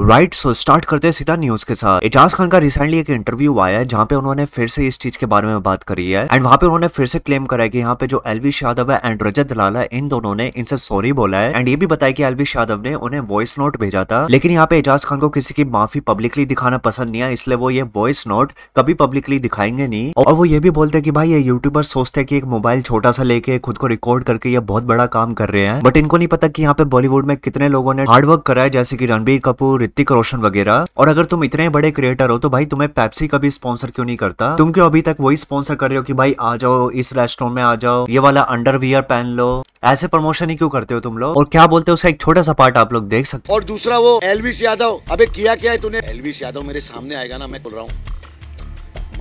right so start करते हैं सीधा न्यूज के साथ एजाज खान का रिसेंटली एक इंटरव्यू आया है जहां पे उन्होंने फिर से इस चीज के बारे में बात करी है एंड वहां पे उन्होंने फिर से क्लेम करा है कि यहाँ पे जो एलविश यादव है एंड रजत दलाल है इन दोनों ने इनसे सॉरी बोला है एंड ये भी बताया कि एलविश यादव ने उन्हें वॉइस नोट भेजा था लेकिन यहाँ पे एजाज खान को किसी की माफी पब्लिकली दिखाना पसंद नहीं है इसलिए वो ये वॉइस नोट कभी पब्लिकली दिखाएंगे नहीं और वो ये भी बोलते हैं कि भाई ये यूट्यूबर सोचते हैं कि एक मोबाइल छोटा सा लेके खुद को रिकॉर्ड करके ये बहुत बड़ा काम कर रहे हैं बट इनको नहीं पता कि यहाँ पे बॉलीवुड में कितने लोगों ने हार्डवर्क करा है जैसे कि रणबीर कपूर ऋतिक रोशन वगैरह और अगर तुम इतने बड़े क्रिएटर हो तो भाई तुम्हें पैप्सी का भी स्पॉन्सर क्यों नहीं करता तुम क्यों अभी तक वही स्पॉन्सर कर रहे हो कि भाई आ जाओ इस रेस्टोरेंट में आ जाओ ये वाला अंडरवियर पहन लो ऐसे प्रमोशन ही क्यों करते हो तुम लोग और क्या बोलते हो उसका एक छोटा सा पार्ट आप लोग देख सकते हो और दूसरा वो एलविस यादव अबे किया क्या है तूने एलविस यादव मेरे सामने आएगा ना मैं बोल रहा हूँ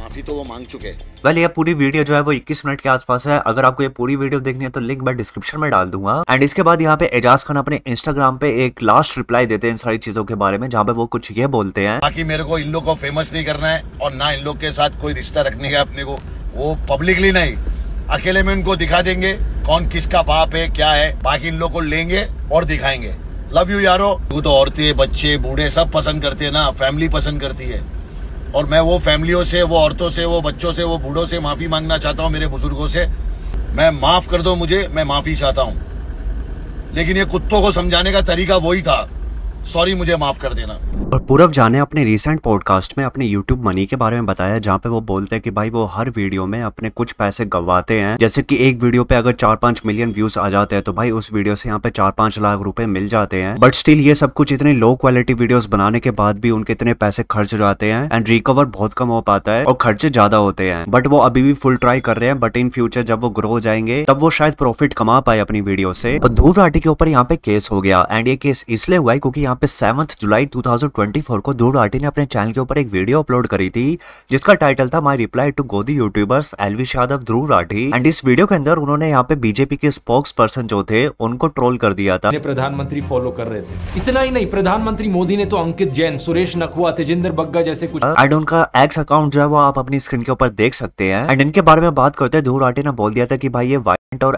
माफी तो वो मांग चुके वेल ये पूरी वीडियो जो है वो 21 मिनट के आसपास है अगर आपको ये पूरी वीडियो देखनी है तो लिंक मैं डिस्क्रिप्शन में डाल दूंगा एंड इसके बाद यहाँ पे एजाज खान अपने इंस्टाग्राम पे एक लास्ट रिप्लाई देते हैं इन सारी चीजों के बारे में जहाँ पे वो कुछ ये बोलते हैं बाकी मेरे को इन लोग को फेमस नहीं करना है और ना इन लोग के साथ कोई रिश्ता रखने का अपने को वो पब्लिकली नहीं अकेले में उनको दिखा देंगे कौन किसका बाप है क्या है बाकी इन लोग को लेंगे और दिखाएंगे लव यू यारो तू तो औरतें बच्चे बूढ़े सब पसंद करते है ना फैमिली पसंद करती है और मैं वो फैमिलियों से वो औरतों से वो बच्चों से वो बूढ़ों से माफ़ी मांगना चाहता हूँ मेरे बुजुर्गों से मैं माफ़ कर दो मुझे मैं माफ़ी चाहता हूँ लेकिन ये कुत्तों को समझाने का तरीका वही था सॉरी मुझे माफ़ कर देना पर पूरव जाने ने अपने रिसेंट पॉडकास्ट में अपने यूट्यूब मनी के बारे में बताया जहाँ पे वो बोलते हैं कि भाई वो हर वीडियो में अपने कुछ पैसे गंवाते हैं जैसे कि एक वीडियो पे अगर चार पांच मिलियन व्यूज आ जाते हैं तो भाई उस वीडियो से यहाँ पे चार पांच लाख रुपए मिल जाते हैं बट स्टिल ये सब कुछ इतनी लो क्वालिटी वीडियोस बनाने के बाद भी उनके इतने पैसे खर्च जाते हैं एंड रिकवर बहुत कम हो पाता है और खर्चे ज्यादा होते हैं बट वो अभी भी फुल ट्राई कर रहे हैं बट इन फ्यूचर जब वो ग्रो हो जाएंगे तब वो शायद प्रॉफिट कमा पाए अपनी वीडियो से और धूप राठी के ऊपर यहाँ पे केस हो गया एंड ये केस इसलिए हुआ है क्योंकि यहाँ पे सेवंथ जुलाई टू 24 को दूर आटी ने अपने चैनल के ऊपर एक वीडियो अपलोड करी थी जिसका टाइटल था my reply to Godi YouTubers Elvish Yadav Dhruv Rathee and इस वीडियो के अंदर उन्होंने यहाँ पे बीजेपी के स्पोक्स पर्सन जो थे उनको ट्रोल कर दिया था प्रधानमंत्री फॉलो कर रहे थे इतना ही नहीं प्रधानमंत्री मोदी ने तो अंकित जैन सुरेश नखुआ तेजेंद्र बग्गा जैसे कुछ एंड uh, उनका एक्स अकाउंट जो है वो आप अपनी स्क्रीन के ऊपर देख सकते हैं एंड इनके बारे में बात करते हैं ध्रुव राठी ने बोल दिया था की भाई ये वायलेंट और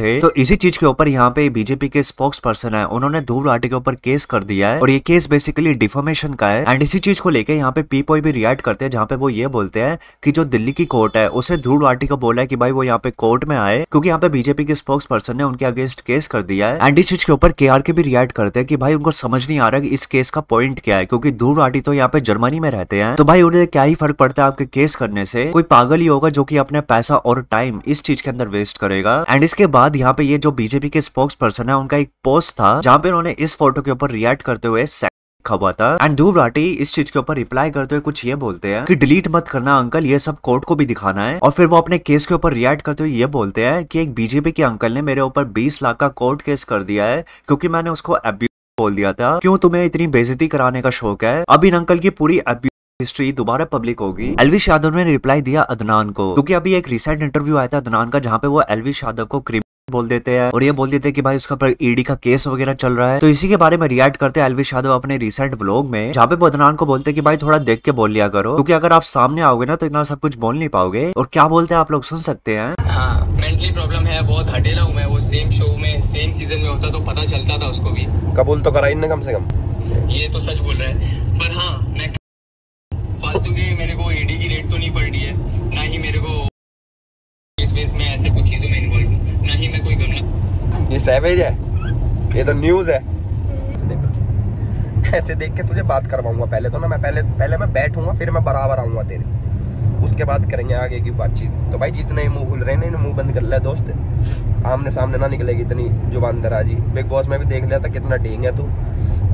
थे तो इसी चीज के ऊपर यहाँ पे बीजेपी के स्पोक्स पर्सन है उन्होंने ध्रुव के ऊपर केस कर दिया है और ये केस बेसिकली डिफॉर्मेशन का है एंड इसी चीज को लेकर यहाँ पे पीपो भी रिएक्ट करते हैं जहाँ पे वो ये बोलते हैं कि जो दिल्ली की कोर्ट है उसे ध्रुव राठी को बोला है कि भाई वो यहाँ पे कोर्ट में आए क्योंकि यहाँ पे बीजेपी के स्पोक्स पर्सन ने उनके अगेंस्ट केस कर दिया है एंड इस चीज के ऊपर के भी रिएक्ट करते हैं कि भाई उनको समझ नहीं आ रहा कि इस केस का पॉइंट क्या है क्योंकि ध्रुव राठी तो यहाँ पे जर्मनी में रहते हैं तो भाई उन्हें क्या ही फर्क पड़ता है आपके केस करने से कोई पागल ही होगा जो की अपना पैसा और टाइम इस चीज के अंदर वेस्ट करेगा एंड इसके बाद बाद यहाँ पे ये जो बीजेपी के स्पोक्स पर्सन है उनका एक पोस्ट था जहाँ पे उन्होंने इस फोटो के ऊपर रिएक्ट करते हुए खबर था एंड ध्रुव राठी इस चीज के ऊपर रिप्लाई करते हुए कुछ ये बोलते हैं कि डिलीट मत करना अंकल ये सब कोर्ट को भी दिखाना है और फिर वो अपने केस के ऊपर रिएक्ट करते हुए ये बोलते हैं कि एक बीजेपी के अंकल ने मेरे ऊपर 20 लाख का कोर्ट केस कर दिया है क्योंकि मैंने उसको एब्यूज बोल दिया था क्यों तुम्हें इतनी बेजती कराने का शौक है अब इन अंकल की पूरी हिस्ट्री दोबारा पब्लिक होगी एलविश यादव ने रिप्लाई दिया अदनान को क्योंकि अभी एक रिसेंट इंटरव्यू आया था अदनान का जहाँ पे वो एलविश यादव को क्रिम बोल देते हैं और ये बोल देते हैं कि भाई उसका पर ईडी e का केस वगैरह चल रहा है तो इसी के बारे में रिएक्ट करते हैं अलविश यादव अपने रिसेंट ब्लॉग में जहाँ पे वो अदनान को बोलते हैं कि भाई थोड़ा देख के बोल लिया करो क्योंकि अगर आप सामने आओगे ना तो इतना सब कुछ बोल नहीं पाओगे और क्या बोलते हैं आप लोग सुन सकते हैं मेंटली हाँ, प्रॉब्लम है बहुत हटेला हूँ मैं वो सेम शो में सेम सीजन में होता तो पता चलता था उसको भी कबूल तो करा ना कम से कम ये तो सच बोल रहे हैं पर हाँ मैं फालतू के मेरे को ईडी e की रेट तो नहीं पड़ रही है ना ही मेरे को ये सैवेज है ये तो न्यूज है ऐसे देख के तुझे बात करवाऊंगा पहले तो ना मैं पहले पहले मैं बैठूंगा फिर मैं बराबर आऊंगा तेरे उसके बाद करेंगे आगे की बातचीत तो भाई जितने मुंह खुल रहे हैं मुंह बंद कर लिया दोस्त आमने सामने ना निकलेगी इतनी जुबान दराजी बिग बॉस में भी देख लिया था कितना ढींग है तू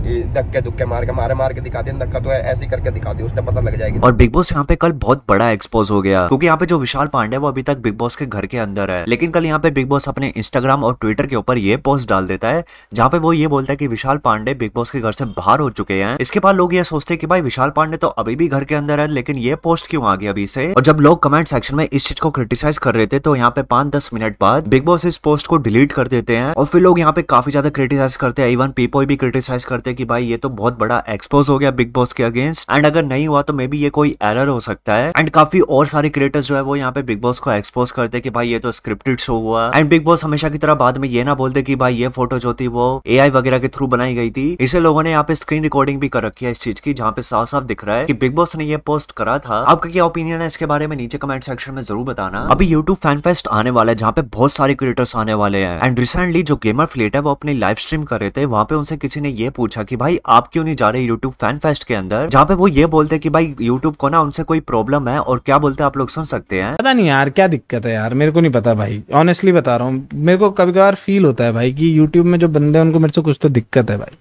धक्के धुक्के मार के मारे मार के दिखा दे धक्का तो ऐसे करके दिखा दे उससे पता लग जाएगी और बिग बॉस यहाँ पे कल बहुत बड़ा एक्सपोज हो गया क्योंकि यहाँ पे जो विशाल पांडे वो अभी तक बिग बॉस के घर के अंदर है लेकिन कल यहाँ पे बिग बॉस अपने इंस्टाग्राम और ट्विटर के ऊपर ये पोस्ट डाल देता है जहाँ पे वो ये बोलता है की विशाल पांडे बिग बॉस के घर से बाहर हो चुके हैं इसके बाद लोग ये सोचते हैं कि भाई विशाल पांडे तो अभी भी घर के अंदर है लेकिन ये पोस्ट क्यों आ गया अभी से और जब लोग कमेंट सेक्शन में इस चीज को क्रिटिसाइज कर रहे थे तो यहाँ पे पांच दस मिनट बाद बिग बॉस इस पोस्ट को डिलीट कर देते हैं और फिर लोग यहाँ पे काफी ज्यादा क्रिटिसाइज करते हैं इवन पीपो भी क्रिटिसाइज करते सकते हैं कि भाई ये तो बहुत बड़ा एक्सपोज हो गया बिग बॉस के अगेंस्ट एंड अगर नहीं हुआ तो मे बी ये कोई एरर हो सकता है एंड काफी और सारे क्रिएटर्स जो है वो यहाँ पे बिग बॉस को एक्सपोज करते कि भाई ये तो स्क्रिप्टेड शो हुआ एंड बिग बॉस हमेशा की तरह बाद में ये ना बोलते कि भाई ये फोटो जो थी वो ए वगैरह के थ्रू बनाई गई थी इसे लोगों ने यहाँ पे स्क्रीन रिकॉर्डिंग भी कर रखी है इस चीज की जहाँ पे साफ साफ दिख रहा है कि बिग बॉस ने ये पोस्ट करा था आपका क्या ओपिनियन है इसके बारे में नीचे कमेंट सेक्शन में जरूर बताना अभी यूट्यूब फैन फेस्ट आने वाला है जहाँ पे बहुत सारे क्रिएटर्स आने वाले हैं एंड रिसेंटली जो गेमर फ्लेट है वो अपनी लाइव स्ट्रीम कर रहे थे वहाँ पे उनसे किसी ने ये पूछा पूछा कि भाई आप क्यों नहीं जा रहे यूट्यूब फैन फेस्ट के अंदर जहाँ पे वो ये बोलते कि भाई यूट्यूब को ना उनसे कोई प्रॉब्लम है और क्या बोलते आप लोग सुन सकते हैं पता नहीं यार क्या दिक्कत है यार मेरे को नहीं पता भाई ऑनेस्टली बता रहा हूँ मेरे को कभी कभार फील होता है भाई की यूट्यूब में जो बंदे उनको मेरे से कुछ तो दिक्कत है भाई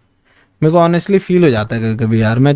मेरे को ऑनेस्टली फील हो जाता है कभी कभी यार मैं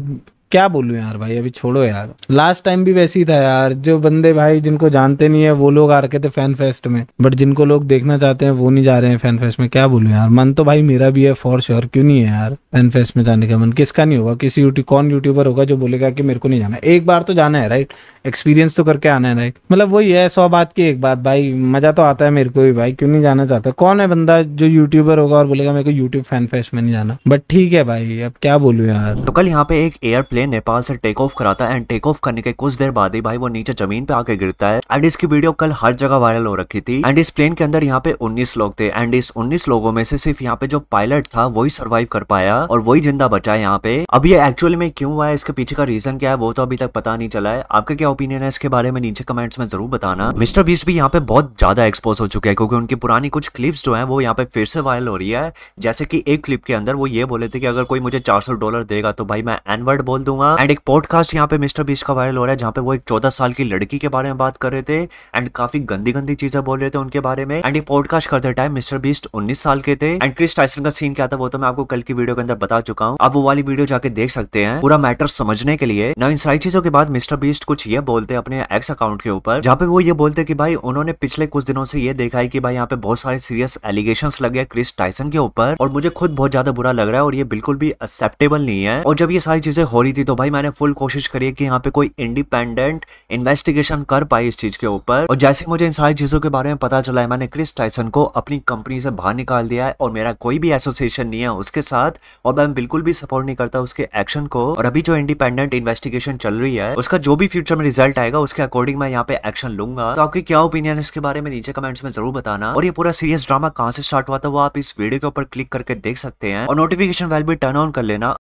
क्या बोलूँ यार भाई अभी छोड़ो यार लास्ट टाइम भी वैसी था यार जो बंदे भाई जिनको जानते नहीं है वो लोग आ रखे थे फैन फेस्ट में बट जिनको लोग देखना चाहते हैं वो नहीं जा रहे हैं फैन फेस्ट में क्या बोलूँ यार मन तो भाई मेरा भी है फॉर श्योर क्यों नहीं है यार फैन फेस्ट में जाने का मन किसका नहीं होगा किसी यूट्यूब कौन यूट्यूबर होगा जो बोलेगा कि मेरे को नहीं जाना एक बार तो जाना है राइट एक्सपीरियंस तो करके आना है राइट मतलब वही है सौ बात की एक बात भाई मजा तो आता है मेरे को भी भाई क्यों नहीं जाना चाहता कौन है बंदा जो यूट्यूबर होगा और बोलेगा मेरे को यूट्यूब फैन फेस्ट में नहीं जाना बट ठीक है भाई अब क्या बोलूँ यार तो कल यहाँ पे एक एयरप्ले प्लेन नेपाल से टेक ऑफ कराता है एंड टेक ऑफ करने के कुछ देर बाद ही भाई वो नीचे जमीन पे आके गिरता है एंड इसकी वीडियो कल हर जगह वायरल हो रखी थी एंड इस प्लेन के अंदर यहाँ पे उन्नीस लोग थे एंड इस उन्नीस लोगों में से सिर्फ यहाँ पे जो पायलट था वही सर्वाइव कर पाया और वही जिंदा बचा यहाँ पे अब ये एक्चुअल में क्यों हुआ है इसके पीछे का रीजन क्या है वो तो अभी तक पता नहीं चला है आपका क्या ओपिनियन है इसके बारे में नीचे कमेंट्स में जरूर बताना मिस्टर बीस भी यहाँ पे बहुत ज्यादा एक्सपोज हो चुके हैं क्योंकि उनकी पुरानी कुछ क्लिप्स जो है वो यहाँ पे फिर से वायरल हो रही है जैसे की एक क्लिप के अंदर वो ये बोले थे कि अगर कोई मुझे चार डॉलर देगा तो भाई मैं एनवर्ड बोल दू दूंगा एंड एक पॉडकास्ट यहाँ पे मिस्टर बीस का वायरल हो रहा है जहाँ पे वो एक चौदह साल की लड़की के बारे में बात कर रहे थे एंड काफी गंदी गंदी चीजें बोल रहे थे उनके बारे में एंड एक पॉडकास्ट करते टाइम मिस्टर बीस्ट उन्नीस साल के थे एंड क्रिस टाइसन का सीन क्या था वो तो मैं आपको कल की वीडियो के अंदर बता चुका हूँ आप वो वाली वीडियो जाके देख सकते हैं पूरा मैटर समझने के लिए ना इन सारी चीजों के बाद मिस्टर बीस्ट कुछ ये बोलते अपने एक्स अकाउंट के ऊपर जहाँ पे वो ये बोलते कि भाई उन्होंने पिछले कुछ दिनों से ये देखा है कि भाई यहाँ पे बहुत सारे सीरियस एलिगेशन लगे क्रिस टाइसन के ऊपर और मुझे खुद बहुत ज्यादा बुरा लग रहा है और ये बिल्कुल भी एक्सेप्टेबल नहीं है और जब ये सारी चीजें हो रही थी थी तो भाई मैंने फुल कोशिश करी है कि यहाँ पे कोई इंडिपेंडेंट इन्वेस्टिगेशन कर पाई इस चीज के ऊपर और जैसे मुझे इन सारी चीजों के बारे में पता चला है मैंने क्रिस टाइसन को अपनी कंपनी से बाहर निकाल दिया है और मेरा कोई भी एसोसिएशन नहीं है उसके साथ और मैं बिल्कुल भी सपोर्ट नहीं करता उसके एक्शन को और अभी जो इंडिपेंडेंट इन्वेस्टिगेशन चल रही है उसका जो भी फ्यूचर में रिजल्ट आएगा उसके अकॉर्डिंग मैं यहाँ पे एक्शन लूंगा तो आपकी क्या ओपिनियन है इसके बारे में नीचे कमेंट्स में जरूर बताना और ये पूरा सीरियस ड्रामा कहाँ से स्टार्ट हुआ था वो आप इस वीडियो के ऊपर क्लिक करके देख सकते हैं और नोटिफिकेशन वेल भी टर्न ऑन कर लेना